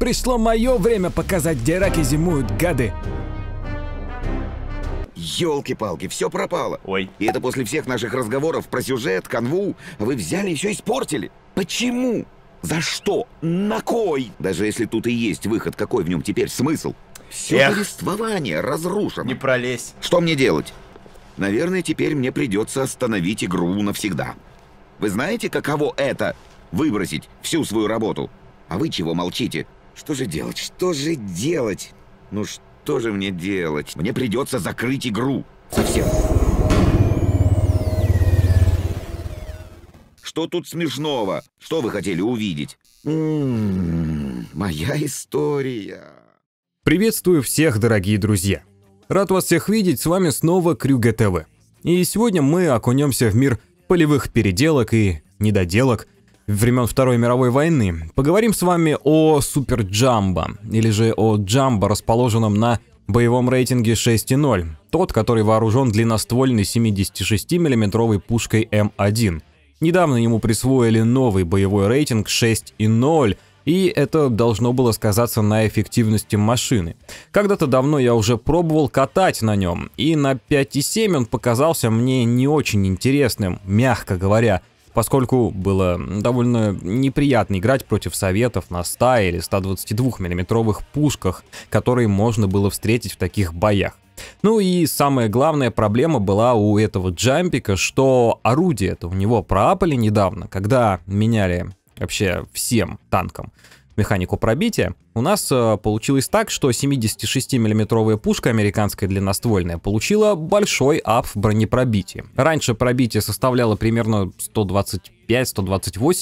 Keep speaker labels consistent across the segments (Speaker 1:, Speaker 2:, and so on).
Speaker 1: Пришло мое время показать, где раки зимуют, гады. ёлки палки все пропало. Ой. И это после всех наших разговоров про сюжет, канву. Вы взяли и все испортили. Почему? За что? На кой? Даже если тут и есть выход, какой в нем теперь смысл? Все Эх. повествование разрушено. Не пролезь. Что мне делать? Наверное, теперь мне придется остановить игру навсегда. Вы знаете, каково это? Выбросить всю свою работу. А вы чего молчите? Что же делать? Что же делать? Ну что же мне делать? Мне придется закрыть игру. Совсем. Что тут смешного? Что вы хотели увидеть? М -м -м, моя история. Приветствую всех, дорогие друзья. Рад вас всех видеть, с вами снова Крюге ТВ. И сегодня мы окунемся в мир полевых переделок и недоделок – времен Второй мировой войны. Поговорим с вами о Супер Джамбо, или же о Джамбо, расположенном на боевом рейтинге 6.0, тот, который вооружен длинноствольной 76 миллиметровой пушкой М1. Недавно ему присвоили новый боевой рейтинг 6.0, и это должно было сказаться на эффективности машины. Когда-то давно я уже пробовал катать на нем, и на 5.7 он показался мне не очень интересным, мягко говоря поскольку было довольно неприятно играть против советов на 100 или 122 миллиметровых пушках, которые можно было встретить в таких боях. Ну и самая главная проблема была у этого джампика, что орудие это у него проапали недавно, когда меняли вообще всем танкам механику пробития, у нас э, получилось так, что 76 миллиметровая пушка американская длинноствольная получила большой ап в бронепробитии. Раньше пробитие составляло примерно 125-128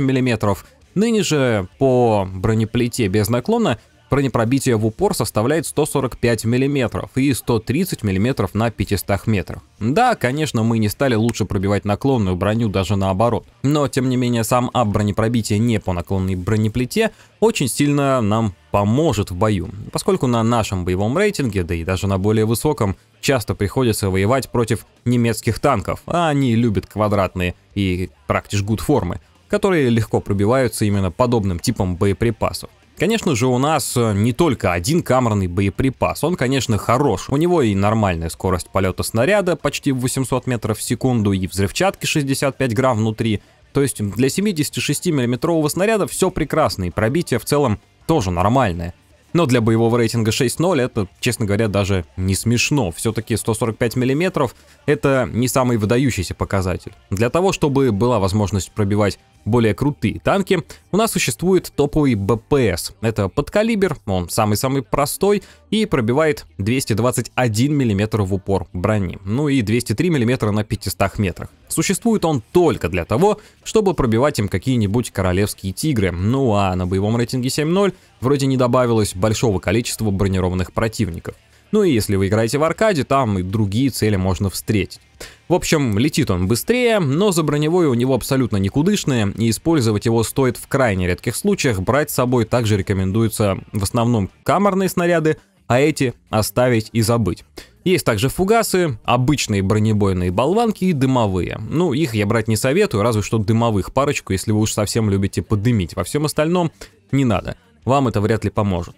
Speaker 1: мм, ныне же по бронеплите без наклона Бронепробитие в упор составляет 145 мм и 130 мм на 500 метрах. Да, конечно, мы не стали лучше пробивать наклонную броню даже наоборот, но тем не менее сам ап бронепробития не по наклонной бронеплите очень сильно нам поможет в бою, поскольку на нашем боевом рейтинге, да и даже на более высоком, часто приходится воевать против немецких танков, а они любят квадратные и практически гуд формы, которые легко пробиваются именно подобным типом боеприпасов. Конечно же, у нас э, не только один камерный боеприпас. Он, конечно, хорош. У него и нормальная скорость полета снаряда, почти 800 метров в секунду, и взрывчатки 65 грамм внутри. То есть для 76 миллиметрового снаряда все прекрасно, и пробитие в целом тоже нормальное. Но для боевого рейтинга 6.0 это, честно говоря, даже не смешно. Все-таки 145 миллиметров это не самый выдающийся показатель. Для того, чтобы была возможность пробивать более крутые танки, у нас существует топовый БПС. Это подкалибер, он самый-самый простой и пробивает 221 мм в упор брони, ну и 203 мм на 500 метрах. Существует он только для того, чтобы пробивать им какие-нибудь королевские тигры, ну а на боевом рейтинге 7.0 вроде не добавилось большого количества бронированных противников. Ну и если вы играете в аркаде, там и другие цели можно встретить. В общем, летит он быстрее, но за броневой у него абсолютно никудышное, и использовать его стоит в крайне редких случаях, брать с собой также рекомендуется в основном камерные снаряды, а эти оставить и забыть. Есть также фугасы, обычные бронебойные болванки и дымовые. Ну, их я брать не советую, разве что дымовых парочку, если вы уж совсем любите подымить. Во всем остальном не надо. Вам это вряд ли поможет.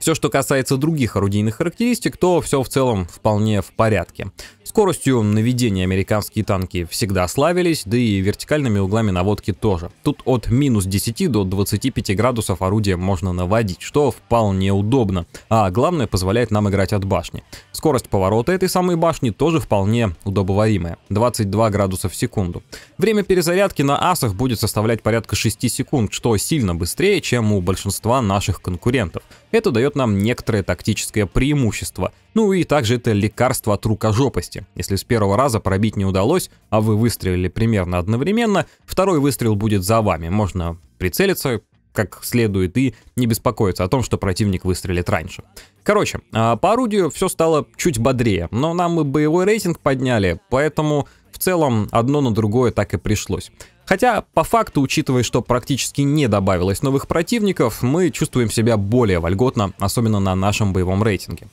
Speaker 1: Все, что касается других орудийных характеристик, то все в целом вполне в порядке. Скоростью наведения американские танки всегда славились, да и вертикальными углами наводки тоже. Тут от минус 10 до 25 градусов орудие можно наводить, что вполне удобно, а главное позволяет нам играть от башни. Скорость поворота этой самой башни тоже вполне удобоваримая, 22 градуса в секунду. Время перезарядки на асах будет составлять порядка 6 секунд, что сильно быстрее, чем у большинства наших конкурентов. Это дает нам некоторое тактическое преимущество. Ну и также это лекарство от рукожопости точке. Если с первого раза пробить не удалось, а вы выстрелили примерно одновременно, второй выстрел будет за вами. Можно прицелиться, как следует и не беспокоиться о том, что противник выстрелит раньше. Короче, а, по орудию все стало чуть бодрее, но нам и боевой рейтинг подняли, поэтому в целом одно на другое так и пришлось. Хотя, по факту, учитывая, что практически не добавилось новых противников, мы чувствуем себя более вольготно, особенно на нашем боевом рейтинге.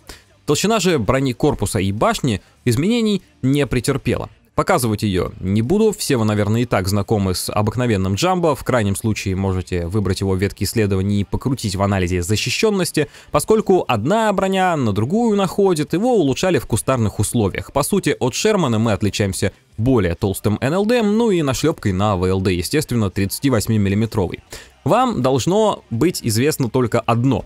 Speaker 1: Толщина же брони корпуса и башни изменений не претерпела. Показывать ее не буду, все вы, наверное, и так знакомы с обыкновенным джамбо, в крайнем случае можете выбрать его ветки исследований и покрутить в анализе защищенности, поскольку одна броня на другую находит, его улучшали в кустарных условиях. По сути, от Шермана мы отличаемся более толстым НЛД, ну и нашлепкой на ВЛД, естественно, 38 миллиметровый. Вам должно быть известно только одно.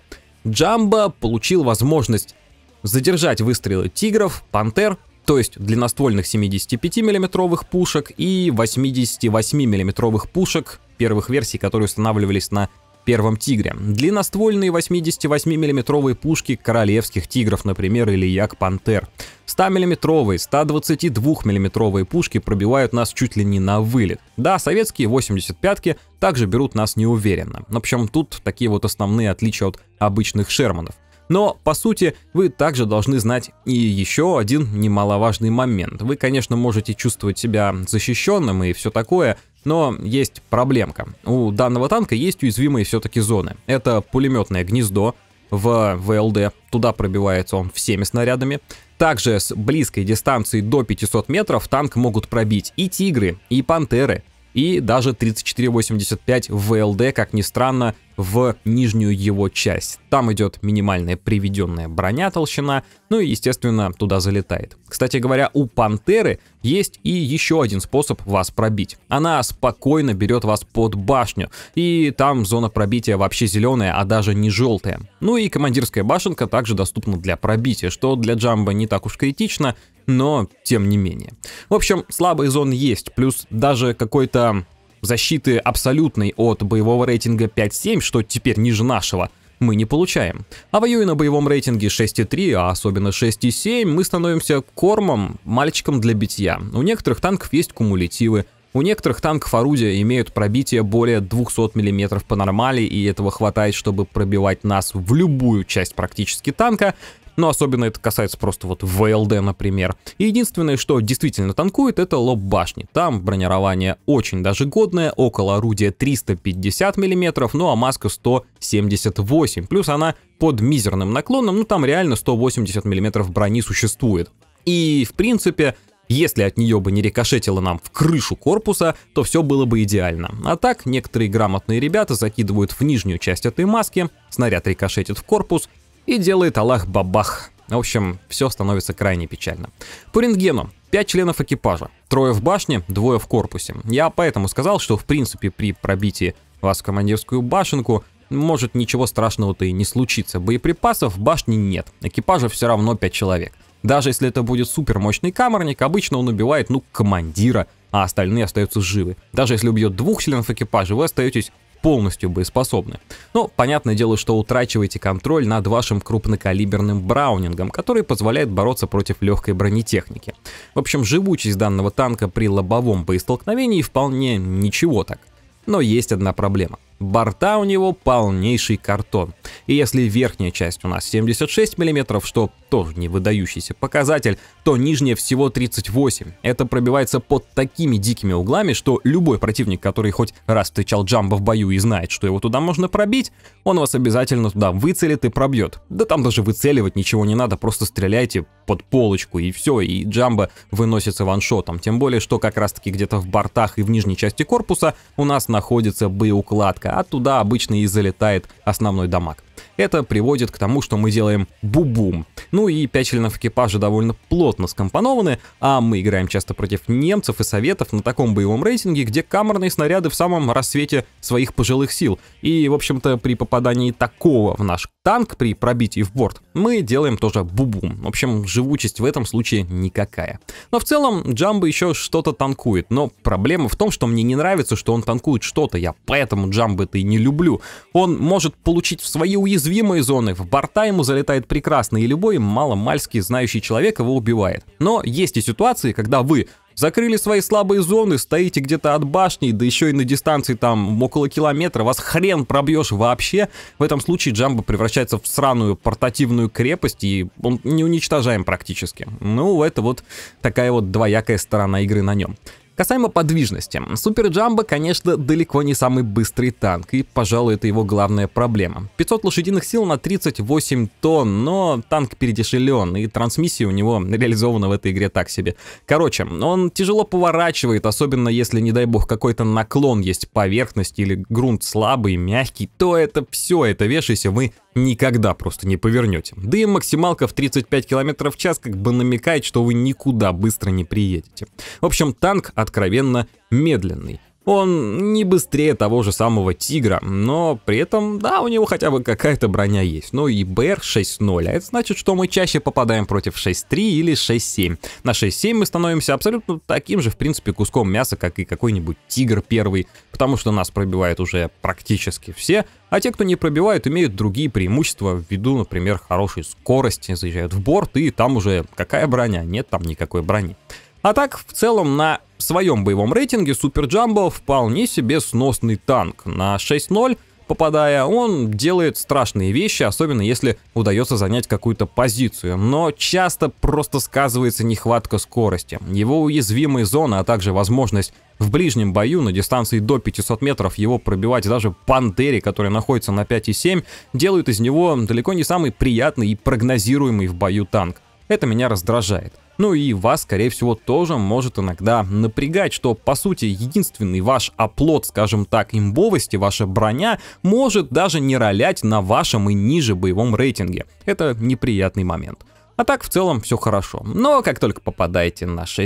Speaker 1: Джамбо получил возможность задержать выстрелы тигров, пантер, то есть длинноствольных 75 миллиметровых пушек и 88 миллиметровых пушек первых версий, которые устанавливались на первом тигре. Длинноствольные 88 миллиметровые пушки королевских тигров, например, или як-пантер. 100 миллиметровые 122 миллиметровые пушки пробивают нас чуть ли не на вылет. Да, советские 85-ки также берут нас неуверенно. В общем, тут такие вот основные отличия от обычных Шерманов. Но, по сути, вы также должны знать и еще один немаловажный момент. Вы, конечно, можете чувствовать себя защищенным и все такое, но есть проблемка. У данного танка есть уязвимые все-таки зоны. Это пулеметное гнездо в ВЛД, туда пробивается он всеми снарядами. Также с близкой дистанции до 500 метров танк могут пробить и тигры, и пантеры, и даже 3485 ВЛД, как ни странно, в нижнюю его часть. Там идет минимальная приведенная броня толщина, ну и, естественно, туда залетает. Кстати говоря, у Пантеры есть и еще один способ вас пробить. Она спокойно берет вас под башню, и там зона пробития вообще зеленая, а даже не желтая. Ну и командирская башенка также доступна для пробития, что для Джамба не так уж критично, но тем не менее. В общем, слабые зоны есть, плюс даже какой-то защиты абсолютной от боевого рейтинга 5.7, что теперь ниже нашего, мы не получаем. А воюя на боевом рейтинге 6.3, а особенно 6.7, мы становимся кормом, мальчиком для битья. У некоторых танков есть кумулятивы, у некоторых танков орудия имеют пробитие более 200 мм по нормали, и этого хватает, чтобы пробивать нас в любую часть практически танка, но особенно это касается просто вот ВЛД, например. И единственное, что действительно танкует, это лоб башни. Там бронирование очень даже годное, около орудия 350 мм, ну а маска 178. Плюс она под мизерным наклоном, ну там реально 180 мм брони существует. И в принципе, если от нее бы не рикошетило нам в крышу корпуса, то все было бы идеально. А так, некоторые грамотные ребята закидывают в нижнюю часть этой маски, снаряд рикошетит в корпус, и делает Аллах бабах. В общем, все становится крайне печально. По рентгену. Пять членов экипажа. Трое в башне, двое в корпусе. Я поэтому сказал, что в принципе при пробитии вас в командирскую башенку может ничего страшного-то и не случится. Боеприпасов в башне нет, экипажа все равно пять человек. Даже если это будет супермощный камерник, обычно он убивает, ну, командира, а остальные остаются живы. Даже если убьет двух членов экипажа, вы остаетесь полностью боеспособны. Но ну, понятное дело, что утрачиваете контроль над вашим крупнокалиберным браунингом, который позволяет бороться против легкой бронетехники. В общем, живучесть данного танка при лобовом боестолкновении вполне ничего так. Но есть одна проблема – Борта у него полнейший картон. И если верхняя часть у нас 76 мм, что тоже не выдающийся показатель, то нижняя всего 38. Это пробивается под такими дикими углами, что любой противник, который хоть раз встречал Джамба в бою и знает, что его туда можно пробить, он вас обязательно туда выцелит и пробьет. Да там даже выцеливать ничего не надо, просто стреляйте под полочку и все, и Джамба выносится ваншотом. Тем более, что как раз таки где-то в бортах и в нижней части корпуса у нас находится боеукладка а туда обычно и залетает основной дамаг. Это приводит к тому, что мы делаем бубум. Ну и 5 членов экипажа довольно плотно скомпонованы, а мы играем часто против немцев и советов на таком боевом рейтинге, где камерные снаряды в самом рассвете своих пожилых сил. И, в общем-то, при попадании такого в наш танк, при пробитии в борт, мы делаем тоже бубум. В общем, живучесть в этом случае никакая. Но в целом Джамбо еще что-то танкует, но проблема в том, что мне не нравится, что он танкует что-то, я поэтому Джамбо это и не люблю. Он может получить в свои уязвимости уязвимые зоны, в борта ему залетает прекрасно, и любой маломальски знающий человек его убивает. Но есть и ситуации, когда вы Закрыли свои слабые зоны, стоите где-то от башни, да еще и на дистанции там около километра, вас хрен пробьешь вообще. В этом случае Джамбо превращается в сраную портативную крепость, и он не уничтожаем практически. Ну, это вот такая вот двоякая сторона игры на нем. Касаемо подвижности. Супер Джамбо, конечно, далеко не самый быстрый танк, и, пожалуй, это его главная проблема. 500 лошадиных сил на 38 тонн, но танк передешелен, и трансмиссия у него реализована в этой игре так себе. Короче, он тяжело поворачивает, особенно если, не дай бог, какой-то наклон есть поверхность или грунт слабый, мягкий, то это все, это вешайся, мы никогда просто не повернете. Да и максималка в 35 км в час как бы намекает, что вы никуда быстро не приедете. В общем, танк откровенно медленный. Он не быстрее того же самого Тигра, но при этом, да, у него хотя бы какая-то броня есть. Ну и БР 6.0, а это значит, что мы чаще попадаем против 6.3 или 6.7. На 6.7 мы становимся абсолютно таким же, в принципе, куском мяса, как и какой-нибудь Тигр первый, потому что нас пробивают уже практически все, а те, кто не пробивают, имеют другие преимущества, ввиду, например, хорошей скорости, заезжают в борт, и там уже какая броня? Нет там никакой брони. А так, в целом, на в своем боевом рейтинге Супер Джамбо вполне себе сносный танк. На 6-0 попадая, он делает страшные вещи, особенно если удается занять какую-то позицию. Но часто просто сказывается нехватка скорости. Его уязвимые зоны, а также возможность в ближнем бою на дистанции до 500 метров его пробивать даже Пантере, который находится на 5,7, делают из него далеко не самый приятный и прогнозируемый в бою танк. Это меня раздражает. Ну и вас, скорее всего, тоже может иногда напрягать, что, по сути, единственный ваш оплот, скажем так, имбовости, ваша броня, может даже не ролять на вашем и ниже боевом рейтинге. Это неприятный момент. А так в целом все хорошо. Но как только попадаете на 6.7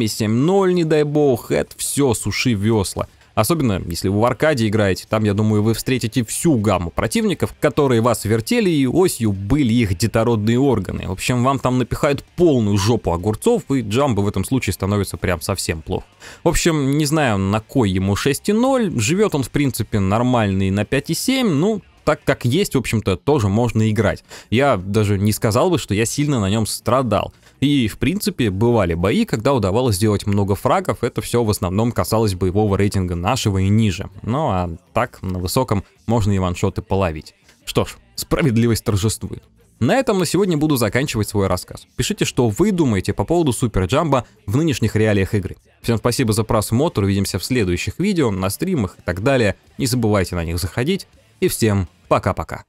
Speaker 1: и 7.0, не дай бог, это все суши весла. Особенно, если вы в аркаде играете, там, я думаю, вы встретите всю гамму противников, которые вас вертели и осью были их детородные органы. В общем, вам там напихают полную жопу огурцов, и джамбы в этом случае становятся прям совсем плохо. В общем, не знаю, на кой ему 6.0, живет он, в принципе, нормальный на 5.7, ну, так как есть, в общем-то, тоже можно играть. Я даже не сказал бы, что я сильно на нем страдал. И, в принципе, бывали бои, когда удавалось сделать много фрагов, это все в основном касалось боевого рейтинга нашего и ниже. Ну а так, на высоком можно и ваншоты половить. Что ж, справедливость торжествует. На этом на сегодня буду заканчивать свой рассказ. Пишите, что вы думаете по поводу Супер Джамба в нынешних реалиях игры. Всем спасибо за просмотр, увидимся в следующих видео, на стримах и так далее. Не забывайте на них заходить, и всем пока-пока.